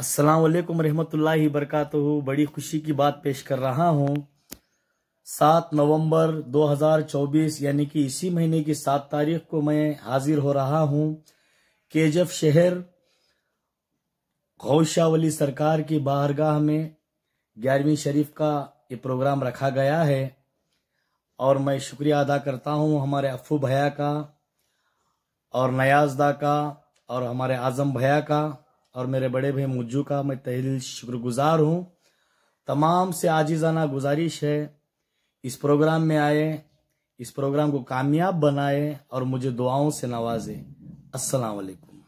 अस्सलाम रहमतुल्लाहि वरक बड़ी खुशी की बात पेश कर रहा हूँ सात नवंबर 2024 यानी कि इसी महीने की सात तारीख को मैं हाजिर हो रहा हूँ केजफ शहर गौशावली सरकार की बारगाह में ग्यारहवीं शरीफ का ये प्रोग्राम रखा गया है और मैं शुक्रिया अदा करता हूँ हमारे अफू भैया का और नयाजदा का और हमारे आज़म भैया का और मेरे बड़े भाई मुज्जू का मैं तहल शुक्रगुजार हूँ तमाम से आजीजाना गुजारिश है इस प्रोग्राम में आए इस प्रोग्राम को कामयाब बनाए और मुझे दुआओं से नवाजे असलकुम